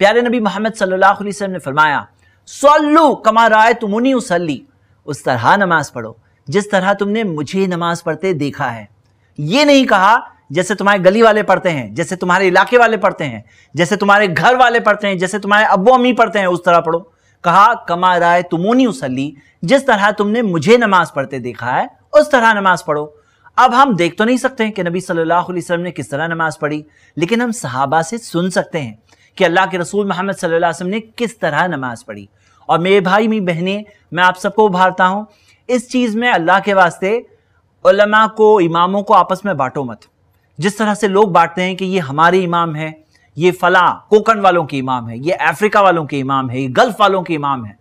प्यारे नबी मोहम्मद सल्लल्लाहु अलैहि वसल्लम ने फरमाया सल्लू कमा राय तुमुनी उसली उस तरह नमाज पढ़ो जिस तरह तुमने मुझे नमाज पढ़ते देखा है ये नहीं कहा जैसे तुम्हारे गली वाले पढ़ते हैं जैसे तुम्हारे इलाके वाले पढ़ते हैं जैसे तुम्हारे घर वाले पढ़ते हैं जैसे तुम्हारे अबू अम्मी पढ़ते हैं उस तरह पढ़ो कहा कमा राय तुमोनी उसली जिस तरह तुमने मुझे नमाज पढ़ते देखा है उस तरह नमाज पढ़ो अब हम देख तो नहीं सकते हैं कि नबी सल्लल्लाहु अलैहि वसल्लम ने किस तरह नमाज पढ़ी लेकिन हम सहाबा से सुन सकते हैं कि अल्लाह के रसूल मोहम्मद सल्लल्लाहु अलैहि वसल्लम ने किस तरह नमाज़ पढ़ी और मेरे भाई मेरी बहनें मैं आप सबको उभारता हूँ इस चीज़ में अल्लाह के वास्ते उलमा को इमामों को आपस में बांटो मत जिस तरह से लोग बांटते हैं कि ये हमारे इमाम है ये फला कोकन वालों के इमाम है ये अफ्रीका वालों के इमाम है ये गल्फ वालों के इमाम है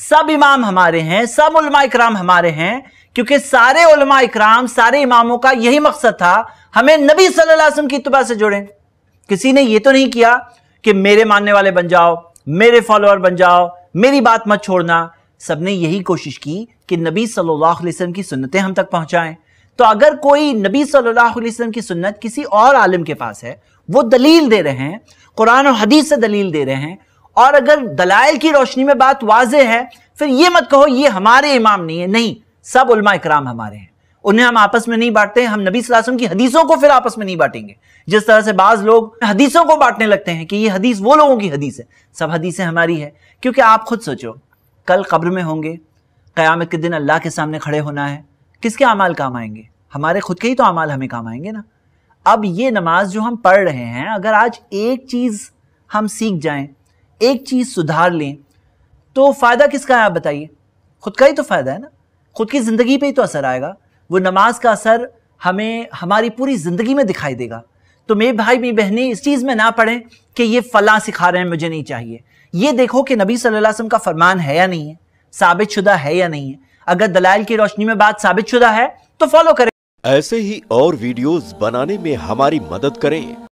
सब इमाम हमारे हैं सब उलमा इकराम हमारे हैं क्योंकि सारे उलमा इकराम सारे इमामों का यही मकसद था हमें नबी सल्लल्लाहु अलैहि वसल्लम की इतबा से जुड़े किसी ने ये तो नहीं किया कि मेरे मानने वाले बन जाओ मेरे फॉलोअर बन जाओ मेरी बात मत छोड़ना सबने यही कोशिश की कि नबी सल्लल्लाहु अलैहि वसल्लम की सुन्नतें हम तक पहुंचाएं तो अगर कोई नबी सल्लल्लाहु अलैहि वसल्लम की सुन्नत किसी और आलिम के पास है वो दलील दे रहे हैं कुरान और हदीस से दलील दे रहे हैं और अगर दलाइल की रोशनी में बात वाज है फिर ये मत कहो ये हमारे इमाम नहीं है नहीं सब उलमा इकराम हमारे हैं उन्हें हम आपस में नहीं बांटते हम नबी सलासम की हदीसों को फिर आपस में नहीं बांटेंगे जिस तरह से बाज लोग हदीसों को बांटने लगते हैं कि ये हदीस वो लोगों की हदीस है सब हदीसें हमारी है क्योंकि आप खुद सोचो कल कब्र में होंगे क्यामत के दिन अल्लाह के सामने खड़े होना है किसके अमाल काम आएंगे हमारे खुद के ही तो अमाल हमें काम आएंगे ना अब ये नमाज जो हम पढ़ रहे हैं अगर आज एक चीज़ हम सीख जाएं एक चीज़ सुधार लें तो फ़ायदा किसका है आप बताइए खुद का ही तो फ़ायदा है ना खुद की ज़िंदगी पे ही तो असर आएगा वो नमाज का असर हमें हमारी पूरी ज़िंदगी में दिखाई देगा तो मेरे भाई मेरी बहनें इस चीज़ में ना पढ़ें कि ये फ़लाँ सिखा रहे हैं मुझे नहीं चाहिए ये देखो कि नबी सल्लल्लाहु अलैहि वसल्लम का फरमान है या नहीं है साबित शुदा है या नहीं है अगर दलाल की रोशनी में बात साबित शुदा है तो फॉलो करें ऐसे ही और वीडियोस बनाने में हमारी मदद करें